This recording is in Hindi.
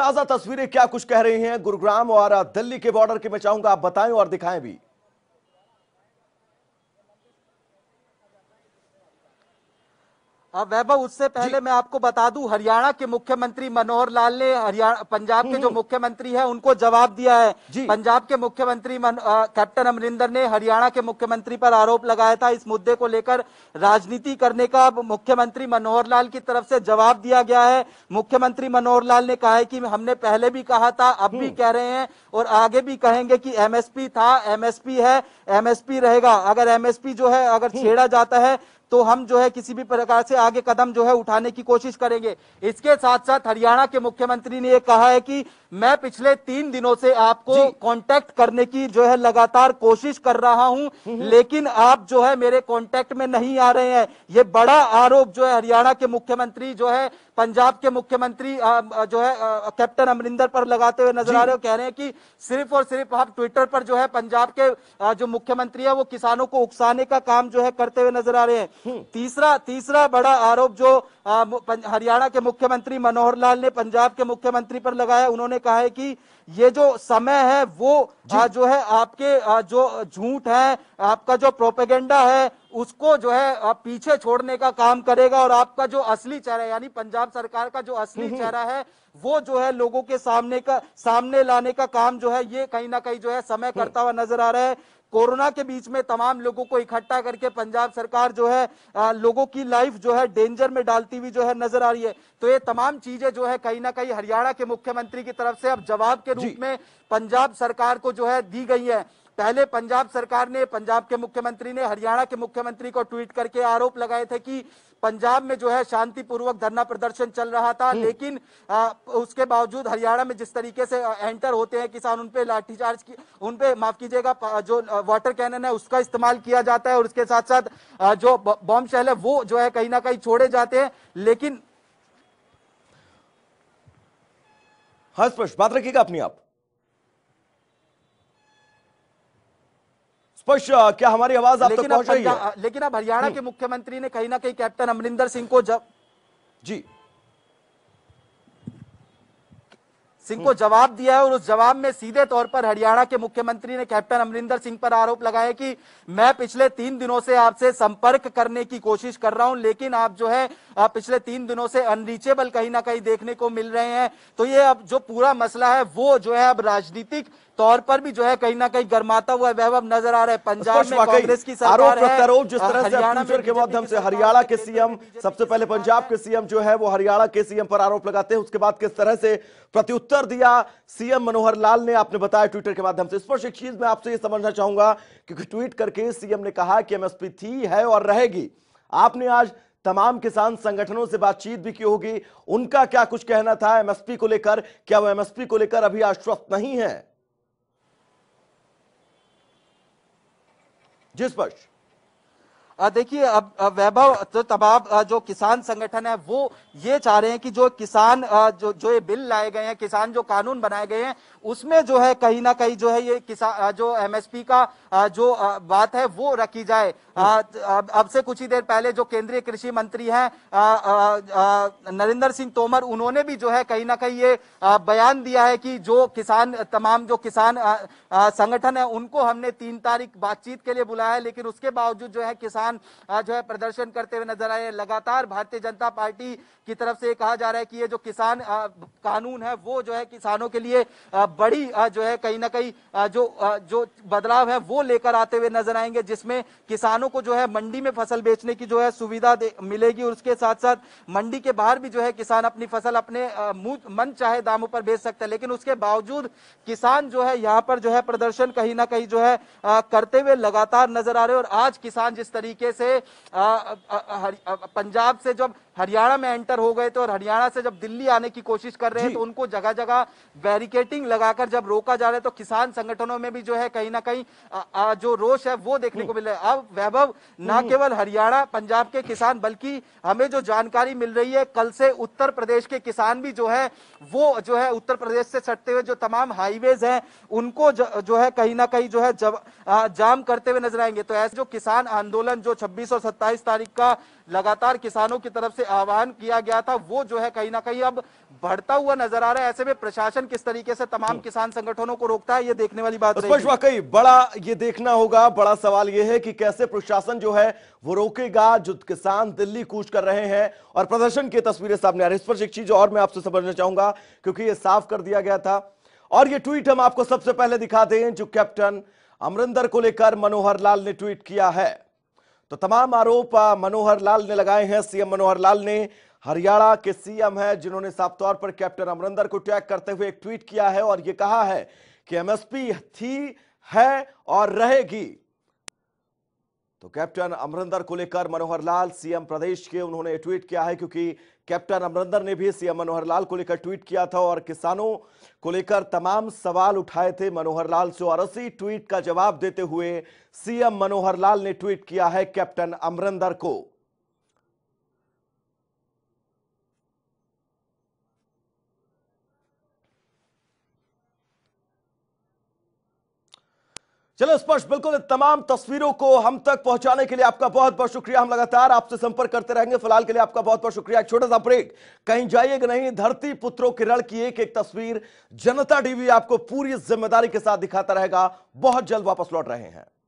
ताजा तस्वीरें क्या कुछ कह रही हैं गुरुग्राम और दिल्ली के बॉर्डर की मैं चाहूंगा आप बताएं और दिखाएं भी अब हाँ, वैभव उससे पहले मैं आपको बता दूं हरियाणा के मुख्यमंत्री मनोहर लाल ने हरियाणा पंजाब के हम्म, जो हम्म। मुख्यमंत्री है उनको जवाब दिया है पंजाब के मुख्यमंत्री कैप्टन अमरिंदर ने हरियाणा के मुख्यमंत्री पर आरोप लगाया था इस मुद्दे को लेकर राजनीति करने का मुख्यमंत्री मनोहर लाल की तरफ से जवाब दिया गया है मुख्यमंत्री मनोहर लाल ने कहा है कि हमने पहले भी कहा था अब भी हम्म। कह रहे हैं और आगे भी कहेंगे कि एमएसपी था एमएसपी है एमएसपी रहेगा अगर एमएसपी जो है अगर छेड़ा जाता है तो हम जो है किसी भी प्रकार से आगे कदम जो है उठाने की कोशिश करेंगे इसके साथ साथ हरियाणा के मुख्यमंत्री ने यह कहा है कि मैं पिछले तीन दिनों से आपको कांटेक्ट करने की जो है लगातार कोशिश कर रहा हूं हम्म हम्म। लेकिन आप जो है मेरे कांटेक्ट में नहीं आ रहे हैं ये बड़ा आरोप जो है हरियाणा के मुख्यमंत्री जो है पंजाब के मुख्यमंत्री जो है कैप्टन अमरिंदर पर लगाते हुए नजर आ रहे हो कह रहे हैं कि सिर्फ और सिर्फ आप ट्विटर पर जो है पंजाब के जो मुख्यमंत्री है वो किसानों को उकसाने का काम जो है करते हुए नजर आ रहे हैं हम्म। तीसरा तीसरा बड़ा आरोप जो हरियाणा के मुख्यमंत्री मनोहर लाल ने पंजाब के मुख्यमंत्री पर लगाया उन्होंने कहा है कि ये जो समय है वो आ, जो है आपके आ, जो झूठ है आपका जो प्रोपेगेंडा है उसको जो है पीछे छोड़ने का काम करेगा और आपका जो असली चेहरा यानी पंजाब सरकार का जो असली चेहरा है वो जो है लोगों के सामने का सामने लाने का काम जो है ये कहीं ना कहीं जो है समय हम्म। करता हुआ नजर आ रहा है कोरोना के बीच में तमाम लोगों को इकट्ठा करके पंजाब सरकार जो है लोगों की लाइफ जो है डेंजर में डालती हुई जो है नजर आ रही है तो ये तमाम चीजें जो है कहीं ना कहीं हरियाणा के मुख्यमंत्री की तरफ से अब जवाब के रूप में पंजाब सरकार को जो है दी गई है पहले पंजाब सरकार ने पंजाब के मुख्यमंत्री ने हरियाणा के मुख्यमंत्री को ट्वीट करके आरोप लगाए थे कि पंजाब में जो है शांतिपूर्वक धरना प्रदर्शन चल रहा था हम्म। लेकिन आ, उसके बावजूद हरियाणा में जिस तरीके से एंटर होते हैं किसान उनपे लाठीचार्ज की उनपे माफ कीजिएगा जो वाटर कैनन है उसका इस्तेमाल किया जाता है और उसके साथ साथ जो बॉम्ब शहल है वो जो है कहीं ना कहीं छोड़े जाते हैं लेकिन हाँ स्पष्ट बात रखिएगा अपनी आप स्पष्ट क्या हमारी आवाज आप तक पहुंच रही है लेकिन अब हरियाणा हम्म। के मुख्यमंत्री ने कहीं ना कहीं कैप्टन अमरिंदर सिंह को जब जी सिंह को जवाब दिया है और उस जवाब में सीधे तौर पर हरियाणा के मुख्यमंत्री ने कैप्टन अमरिंदर सिंह पर आरोप लगाया कि मैं पिछले तीन दिनों से आपसे संपर्क करने की कोशिश कर रहा हूं लेकिन आप जो है आप पिछले तीन दिनों से अनरीचेबल कहीं ना कहीं देखने को मिल रहे हैं तो ये अब जो पूरा मसला है वो जो है अब राजनीतिक तौर पर भी जो है कहीं ना कहीं गर्माता हुआ वैभव नजर आ रहा है पंजाब में कांग्रेस की सरकार है जिस तरह से फ्यूचर के माध्यम से हरियाणा के सीएम सबसे पहले पंजाब के सीएम जो है वो हरियाणा के सीएम पर आरोप लगाते हैं उसके बाद किस तरह से प्रत्युत्तर उत्तर दिया सीएम मनोहर लाल ने आपने बताया ट्विटर के माध्यम से इस पर एक चीज मैं आपसे यह समझना चाहूंगा क्योंकि ट्वीट करके सीएम ने कहा कि एमएसपी थी है और रहेगी आपने आज तमाम किसान संगठनों से बातचीत भी की होगी उनका क्या कुछ कहना था एमएसपी को लेकर क्या वो एमएसपी को लेकर अभी आश्वस्त नहीं है जी स्पष्ट देखिए अब वैभव तो तबाब जो किसान संगठन है वो ये चाह रहे हैं कि जो किसान जो जो ये बिल लाए गए हैं किसान जो कानून बनाए गए हैं उसमें जो है कहीं ना कहीं जो है ये किसान जो एमएसपी का जो बात है वो रखी जाए अब से कुछ ही देर पहले जो केंद्रीय कृषि मंत्री हैं नरेंद्र सिंह तोमर उन्होंने भी जो है कहीं ना कहीं ये बयान दिया है कि जो किसान तमाम जो किसान संगठन है उनको हमने तीन तारीख बातचीत के लिए बुलाया है लेकिन उसके बावजूद जो है किसान किसान जो है प्रदर्शन करते हुए नजर आए लगातार भारतीय जनता पार्टी की तरफ से कहा जा रहा है कि ये जो किसान कानून है वो जो है किसानों के लिए बड़ी जो है कहीं ना कहीं जो जो बदलाव है वो लेकर आते हुए नजर आएंगे जिसमें किसानों को जो है मंडी में फसल बेचने की जो है सुविधा मिलेगी और उसके साथ साथ मंडी के बाहर भी जो है किसान अपनी फसल अपने मन चाहे दामों पर बेच सकते हैं लेकिन उसके बावजूद किसान जो है यहाँ पर जो है प्रदर्शन कहीं ना कहीं जो है करते हुए लगातार नजर आ रहे और आज किसान जिस तरीके तरीके से आ, आ, आ, आ, पंजाब से जब हरियाणा में एंटर हो गए थे और हरियाणा से जब दिल्ली आने की कोशिश कर रहे हैं तो उनको जगह जगह बैरिकेटिंग लगाकर जब रोका जा रहा है तो किसान संगठनों में भी जो है कहीं ना कहीं आ, आ, जो रोष है वो देखने को हम्म। मिल रहा है अब वैभव न हम्म। केवल हरियाणा पंजाब के किसान बल्कि हमें जो जानकारी मिल रही है कल से उत्तर प्रदेश के किसान भी जो है वो जो है उत्तर प्रदेश से सटते हुए जो तमाम हाईवेज हैं उनको जो है कहीं ना कहीं जो है जाम करते हुए नजर आएंगे तो ऐसे जो किसान आंदोलन जो छब्बीस और सत्ताईस तारीख का लगातार किसानों की तरफ से से आह्वान किया गया था वो जो है कहीं ना कहीं अब बढ़ता हुआ नजर आ रहा है ऐसे में प्रशासन किस तरीके से तमाम हम्म। किसान संगठनों को रोकता है ये देखने वाली बात स्पष्ट वाकई बड़ा ये देखना होगा बड़ा सवाल ये है कि कैसे प्रशासन जो है वो रोकेगा जो किसान दिल्ली कूच कर रहे हैं और प्रदर्शन की तस्वीरें सामने आ रही इस पर एक चीज और मैं आपसे समझना चाहूंगा क्योंकि ये साफ कर दिया गया था और ये ट्वीट हम आपको सबसे पहले दिखा दें जो कैप्टन अमरिंदर को लेकर मनोहर लाल ने ट्वीट किया है तो तमाम आरोप मनोहर लाल ने लगाए हैं सीएम मनोहर लाल ने हरियाणा के सीएम हैं जिन्होंने साफ तौर पर कैप्टन अमरिंदर को टैग करते हुए एक ट्वीट किया है और ये कहा है कि एमएसपी थी है और रहेगी तो कैप्टन अमरिंदर को लेकर मनोहर लाल सीएम प्रदेश के उन्होंने ट्वीट किया है क्योंकि कैप्टन अमरिंदर ने भी सीएम मनोहर लाल को लेकर ट्वीट किया था और किसानों को लेकर तमाम सवाल उठाए थे मनोहर लाल से और उसी ट्वीट का जवाब देते हुए सीएम मनोहर लाल ने ट्वीट किया है कैप्टन अमरिंदर को चलो स्पर्श बिल्कुल तमाम तस्वीरों को हम तक पहुंचाने के लिए आपका बहुत बहुत शुक्रिया हम लगातार आपसे संपर्क करते रहेंगे फिलहाल के लिए आपका बहुत बहुत शुक्रिया छोटा सा ब्रेक कहीं जाइएगा नहीं धरती पुत्रों रण की एक एक तस्वीर जनता टीवी आपको पूरी जिम्मेदारी के साथ दिखाता रहेगा बहुत जल्द वापस लौट रहे हैं